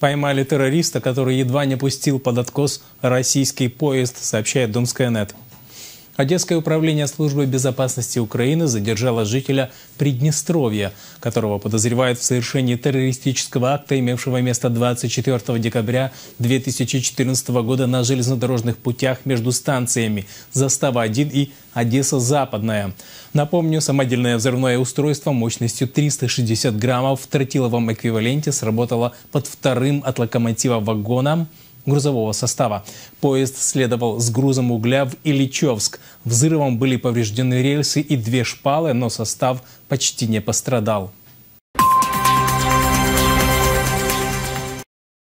Поймали террориста, который едва не пустил под откос российский поезд, сообщает Думская нет. Одесское управление службы безопасности Украины задержало жителя Приднестровья, которого подозревают в совершении террористического акта, имевшего место 24 декабря 2014 года на железнодорожных путях между станциями «Застава-1» и «Одесса-Западная». Напомню, самодельное взрывное устройство мощностью 360 граммов в тротиловом эквиваленте сработало под вторым от локомотива вагоном – грузового состава. Поезд следовал с грузом угля в Ильичевск. Взрывом были повреждены рельсы и две шпалы, но состав почти не пострадал.